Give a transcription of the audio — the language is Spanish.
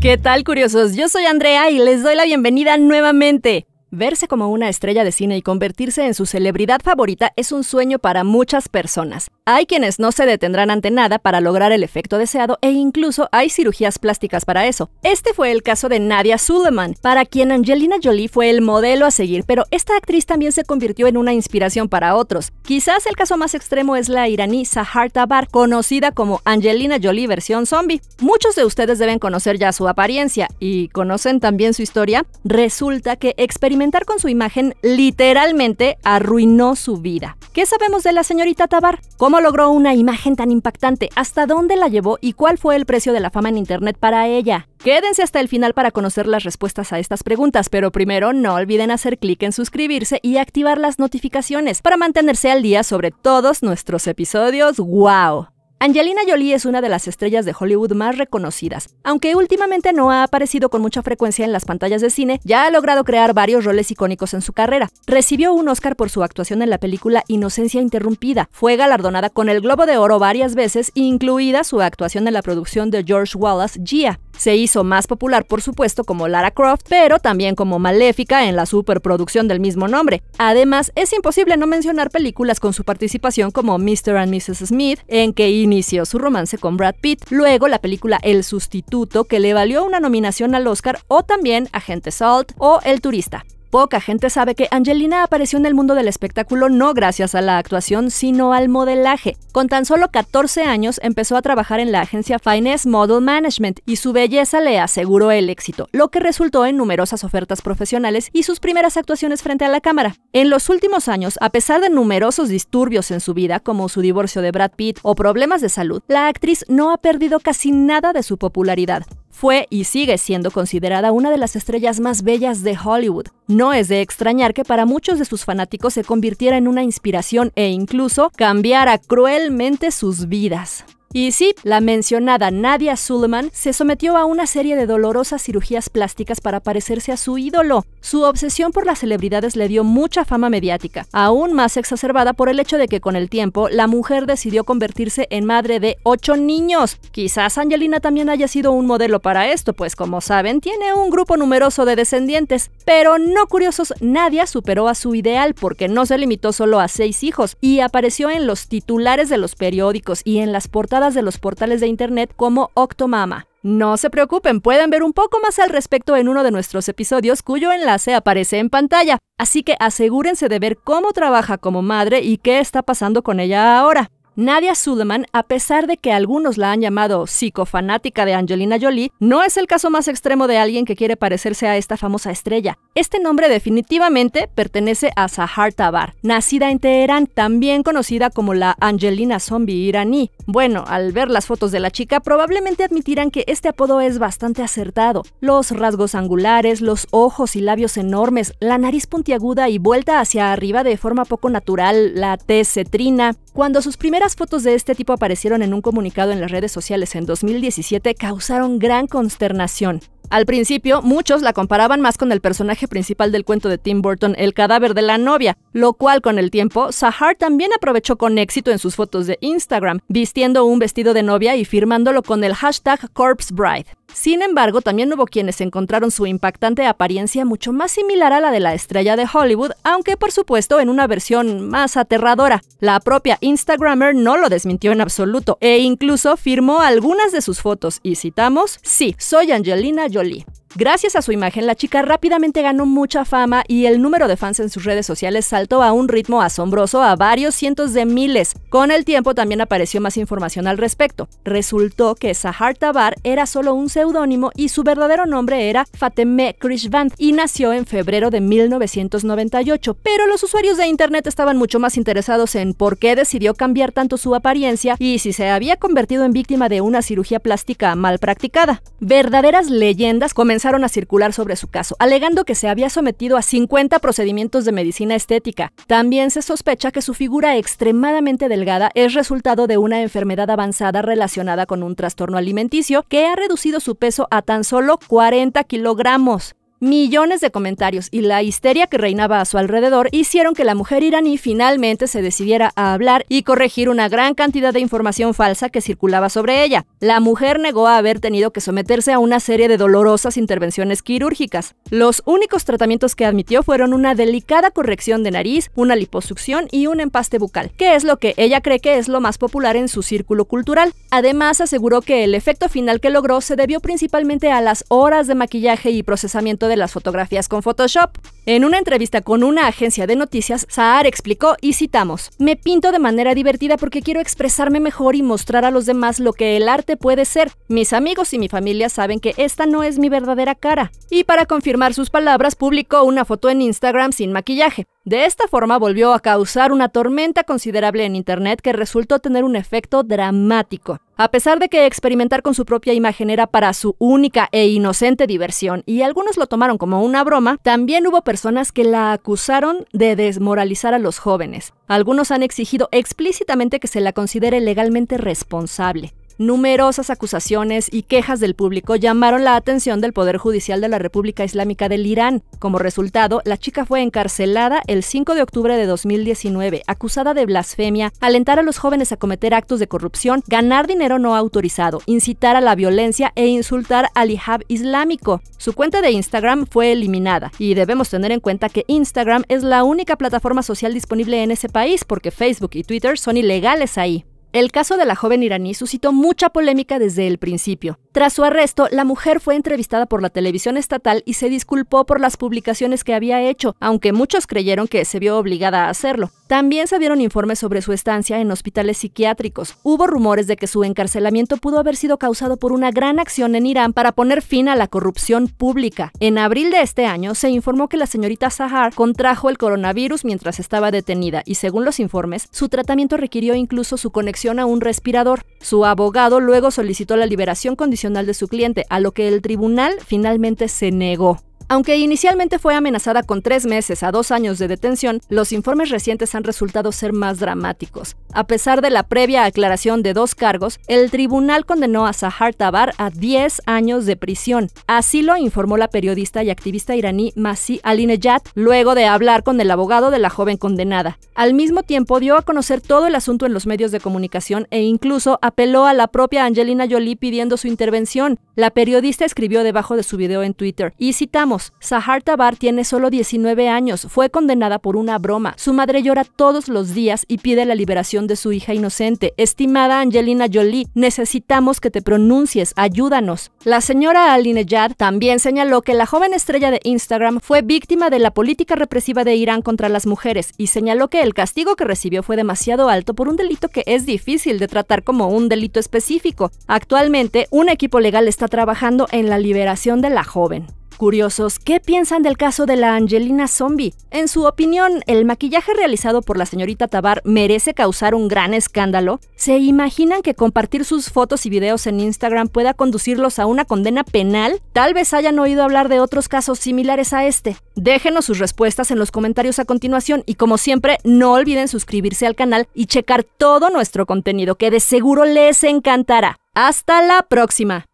¿Qué tal, curiosos? Yo soy Andrea y les doy la bienvenida nuevamente. Verse como una estrella de cine y convertirse en su celebridad favorita es un sueño para muchas personas. Hay quienes no se detendrán ante nada para lograr el efecto deseado e incluso hay cirugías plásticas para eso. Este fue el caso de Nadia Suleiman, para quien Angelina Jolie fue el modelo a seguir, pero esta actriz también se convirtió en una inspiración para otros. Quizás el caso más extremo es la iraní Sahar Tabar, conocida como Angelina Jolie versión zombie. Muchos de ustedes deben conocer ya su apariencia y conocen también su historia. Resulta que experimentar con su imagen literalmente arruinó su vida. ¿Qué sabemos de la señorita Tabar? logró una imagen tan impactante? ¿Hasta dónde la llevó y cuál fue el precio de la fama en Internet para ella? Quédense hasta el final para conocer las respuestas a estas preguntas, pero primero no olviden hacer clic en suscribirse y activar las notificaciones para mantenerse al día sobre todos nuestros episodios. ¡Wow! Angelina Jolie es una de las estrellas de Hollywood más reconocidas. Aunque últimamente no ha aparecido con mucha frecuencia en las pantallas de cine, ya ha logrado crear varios roles icónicos en su carrera. Recibió un Oscar por su actuación en la película Inocencia Interrumpida. Fue galardonada con el Globo de Oro varias veces, incluida su actuación en la producción de George Wallace, Gia. Se hizo más popular, por supuesto, como Lara Croft, pero también como Maléfica en la superproducción del mismo nombre. Además, es imposible no mencionar películas con su participación como Mr. and Mrs. Smith, en que inició su romance con Brad Pitt, luego la película El Sustituto, que le valió una nominación al Oscar, o también Agente Salt o El Turista. Poca gente sabe que Angelina apareció en el mundo del espectáculo no gracias a la actuación, sino al modelaje. Con tan solo 14 años empezó a trabajar en la agencia Finesse Model Management y su belleza le aseguró el éxito, lo que resultó en numerosas ofertas profesionales y sus primeras actuaciones frente a la cámara. En los últimos años, a pesar de numerosos disturbios en su vida, como su divorcio de Brad Pitt o problemas de salud, la actriz no ha perdido casi nada de su popularidad. Fue y sigue siendo considerada una de las estrellas más bellas de Hollywood. No es de extrañar que para muchos de sus fanáticos se convirtiera en una inspiración e incluso cambiara cruelmente sus vidas. Y sí, la mencionada Nadia Suleman se sometió a una serie de dolorosas cirugías plásticas para parecerse a su ídolo. Su obsesión por las celebridades le dio mucha fama mediática, aún más exacerbada por el hecho de que con el tiempo la mujer decidió convertirse en madre de ocho niños. Quizás Angelina también haya sido un modelo para esto, pues como saben, tiene un grupo numeroso de descendientes. Pero no curiosos, Nadia superó a su ideal porque no se limitó solo a seis hijos y apareció en los titulares de los periódicos y en las portadas de los portales de internet como Octomama. No se preocupen, pueden ver un poco más al respecto en uno de nuestros episodios cuyo enlace aparece en pantalla, así que asegúrense de ver cómo trabaja como madre y qué está pasando con ella ahora. Nadia Sudeman, a pesar de que algunos la han llamado psicofanática de Angelina Jolie, no es el caso más extremo de alguien que quiere parecerse a esta famosa estrella. Este nombre definitivamente pertenece a Zahar Tabar, nacida en Teherán, también conocida como la Angelina Zombie iraní. Bueno, al ver las fotos de la chica, probablemente admitirán que este apodo es bastante acertado. Los rasgos angulares, los ojos y labios enormes, la nariz puntiaguda y vuelta hacia arriba de forma poco natural, la t cetrina. Cuando sus primeras fotos de este tipo aparecieron en un comunicado en las redes sociales en 2017 causaron gran consternación. Al principio, muchos la comparaban más con el personaje principal del cuento de Tim Burton, el cadáver de la novia, lo cual con el tiempo, Sahar también aprovechó con éxito en sus fotos de Instagram, vistiendo un vestido de novia y firmándolo con el hashtag Corpse Bride. Sin embargo, también hubo quienes encontraron su impactante apariencia mucho más similar a la de la estrella de Hollywood, aunque por supuesto en una versión más aterradora. La propia Instagrammer no lo desmintió en absoluto e incluso firmó algunas de sus fotos y citamos, sí, soy Angelina Jolie. Gracias a su imagen, la chica rápidamente ganó mucha fama y el número de fans en sus redes sociales saltó a un ritmo asombroso a varios cientos de miles. Con el tiempo también apareció más información al respecto. Resultó que Sahar Tabar era solo un seudónimo y su verdadero nombre era Fateme Krishvant y nació en febrero de 1998, pero los usuarios de internet estaban mucho más interesados en por qué decidió cambiar tanto su apariencia y si se había convertido en víctima de una cirugía plástica mal practicada. Verdaderas leyendas comenzaron a circular sobre su caso, alegando que se había sometido a 50 procedimientos de medicina estética. También se sospecha que su figura extremadamente delgada es resultado de una enfermedad avanzada relacionada con un trastorno alimenticio que ha reducido su peso a tan solo 40 kilogramos. Millones de comentarios y la histeria que reinaba a su alrededor hicieron que la mujer iraní finalmente se decidiera a hablar y corregir una gran cantidad de información falsa que circulaba sobre ella. La mujer negó haber tenido que someterse a una serie de dolorosas intervenciones quirúrgicas. Los únicos tratamientos que admitió fueron una delicada corrección de nariz, una liposucción y un empaste bucal, que es lo que ella cree que es lo más popular en su círculo cultural. Además, aseguró que el efecto final que logró se debió principalmente a las horas de maquillaje y procesamiento de las fotografías con Photoshop. En una entrevista con una agencia de noticias, Saar explicó, y citamos, Me pinto de manera divertida porque quiero expresarme mejor y mostrar a los demás lo que el arte puede ser. Mis amigos y mi familia saben que esta no es mi verdadera cara. Y para confirmar sus palabras, publicó una foto en Instagram sin maquillaje. De esta forma volvió a causar una tormenta considerable en Internet que resultó tener un efecto dramático. A pesar de que experimentar con su propia imagen era para su única e inocente diversión y algunos lo tomaron como una broma, también hubo personas que la acusaron de desmoralizar a los jóvenes. Algunos han exigido explícitamente que se la considere legalmente responsable. Numerosas acusaciones y quejas del público llamaron la atención del Poder Judicial de la República Islámica del Irán. Como resultado, la chica fue encarcelada el 5 de octubre de 2019, acusada de blasfemia, alentar a los jóvenes a cometer actos de corrupción, ganar dinero no autorizado, incitar a la violencia e insultar al hijab islámico. Su cuenta de Instagram fue eliminada y debemos tener en cuenta que Instagram es la única plataforma social disponible en ese país porque Facebook y Twitter son ilegales ahí. El caso de la joven iraní suscitó mucha polémica desde el principio. Tras su arresto, la mujer fue entrevistada por la televisión estatal y se disculpó por las publicaciones que había hecho, aunque muchos creyeron que se vio obligada a hacerlo. También se dieron informes sobre su estancia en hospitales psiquiátricos. Hubo rumores de que su encarcelamiento pudo haber sido causado por una gran acción en Irán para poner fin a la corrupción pública. En abril de este año se informó que la señorita Sahar contrajo el coronavirus mientras estaba detenida y según los informes, su tratamiento requirió incluso su conexión a un respirador. Su abogado luego solicitó la liberación condicional de su cliente, a lo que el tribunal finalmente se negó. Aunque inicialmente fue amenazada con tres meses a dos años de detención, los informes recientes han resultado ser más dramáticos. A pesar de la previa aclaración de dos cargos, el tribunal condenó a Sahar Tabar a 10 años de prisión. Así lo informó la periodista y activista iraní Masi Alinejad luego de hablar con el abogado de la joven condenada. Al mismo tiempo dio a conocer todo el asunto en los medios de comunicación e incluso apeló a la propia Angelina Jolie pidiendo su intervención. La periodista escribió debajo de su video en Twitter y citamos Sahar Tabar tiene solo 19 años, fue condenada por una broma. Su madre llora todos los días y pide la liberación de su hija inocente. Estimada Angelina Jolie, necesitamos que te pronuncies, ayúdanos. La señora Aline Alinejad también señaló que la joven estrella de Instagram fue víctima de la política represiva de Irán contra las mujeres y señaló que el castigo que recibió fue demasiado alto por un delito que es difícil de tratar como un delito específico. Actualmente, un equipo legal está trabajando en la liberación de la joven. Curiosos, ¿qué piensan del caso de la Angelina Zombie? En su opinión, ¿el maquillaje realizado por la señorita Tabar merece causar un gran escándalo? ¿Se imaginan que compartir sus fotos y videos en Instagram pueda conducirlos a una condena penal? Tal vez hayan oído hablar de otros casos similares a este. Déjenos sus respuestas en los comentarios a continuación y como siempre, no olviden suscribirse al canal y checar todo nuestro contenido que de seguro les encantará. Hasta la próxima.